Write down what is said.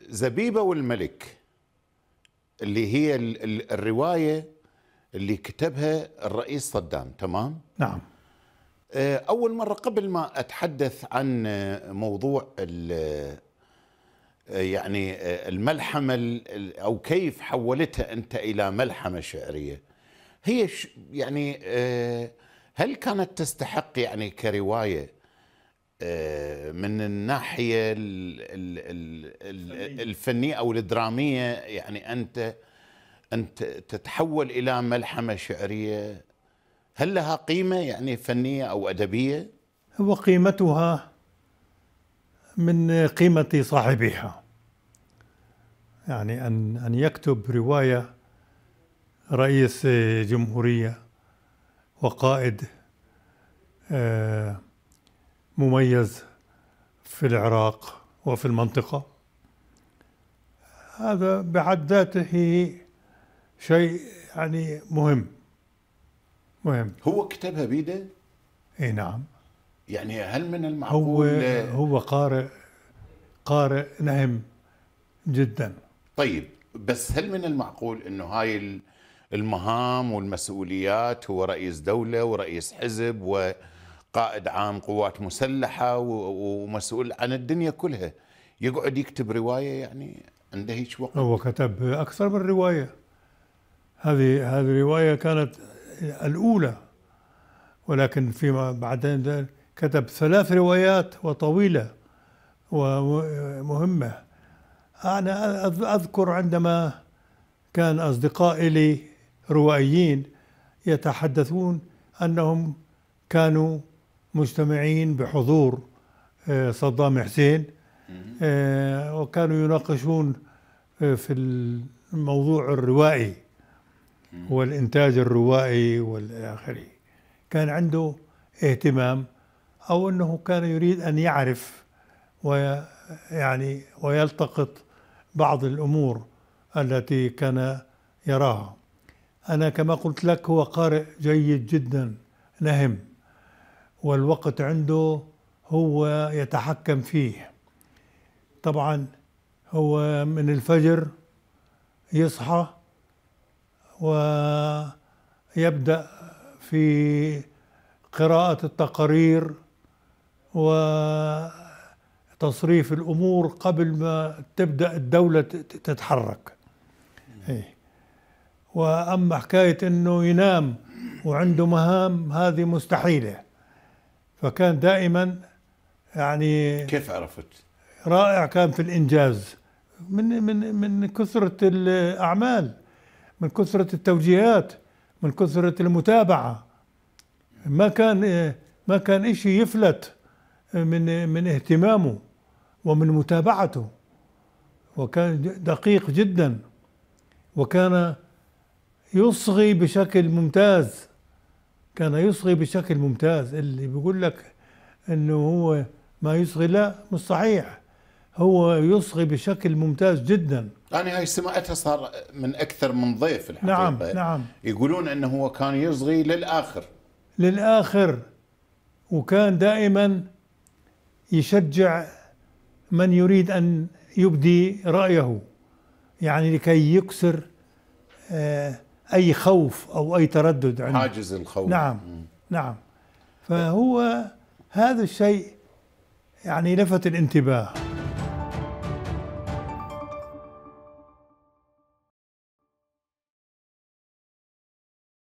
زبيبة والملك اللي هي الرواية اللي كتبها الرئيس صدام تمام؟ نعم آه، أول مرة قبل ما أتحدث عن موضوع آه، يعني آه، الملحمة أو كيف حولتها أنت إلى ملحمة شعرية هي يعني هل كانت تستحق يعني كرواية آه، من الناحية الفنية أو الدرامية يعني أنت أنت تتحول إلى ملحمة شعرية هل لها قيمة يعني فنية أو أدبية؟ وقيمتها من قيمة صاحبها يعني أن أن يكتب رواية رئيس جمهورية وقائد آه مميز في العراق وفي المنطقة هذا بحد ذاته شيء يعني مهم مهم هو كتبها بيده؟ اي نعم يعني هل من المعقول هو هو قارئ قارئ نهم جدا طيب بس هل من المعقول انه هاي المهام والمسؤوليات هو رئيس دولة ورئيس حزب و قائد عام قوات مسلحه ومسؤول عن الدنيا كلها يقعد يكتب روايه يعني عنده هيك وقت هو كتب اكثر من روايه هذه هذه الروايه كانت الاولى ولكن فيما بعدين كتب ثلاث روايات وطويله ومهمه انا اذكر عندما كان اصدقائي لي روائيين يتحدثون انهم كانوا مجتمعين بحضور آه، صدام حسين آه، وكانوا يناقشون آه، في الموضوع الروائي والإنتاج الروائي والآخري كان عنده اهتمام أو أنه كان يريد أن يعرف ويعني ويلتقط بعض الأمور التي كان يراها أنا كما قلت لك هو قارئ جيد جدا نهم والوقت عنده هو يتحكم فيه طبعا هو من الفجر يصحى ويبدأ في قراءة التقارير وتصريف الأمور قبل ما تبدأ الدولة تتحرك إيه. وأما حكاية أنه ينام وعنده مهام هذه مستحيلة فكان دائما يعني كيف عرفت؟ رائع كان في الانجاز من من من كثره الاعمال من كثره التوجيهات من كثره المتابعه ما كان ما كان شيء يفلت من من اهتمامه ومن متابعته وكان دقيق جدا وكان يصغي بشكل ممتاز كان يصغي بشكل ممتاز اللي بيقول لك انه هو ما يصغي لا مش صحيح هو يصغي بشكل ممتاز جدا يعني هاي سمعتها صار من اكثر من ضيف الحقيقه نعم نعم يقولون انه هو كان يصغي للاخر للاخر وكان دائما يشجع من يريد ان يبدي رايه يعني لكي يكسر آه أي خوف أو أي تردد عنده حاجز الخوف نعم نعم فهو هذا الشيء يعني لفت الانتباه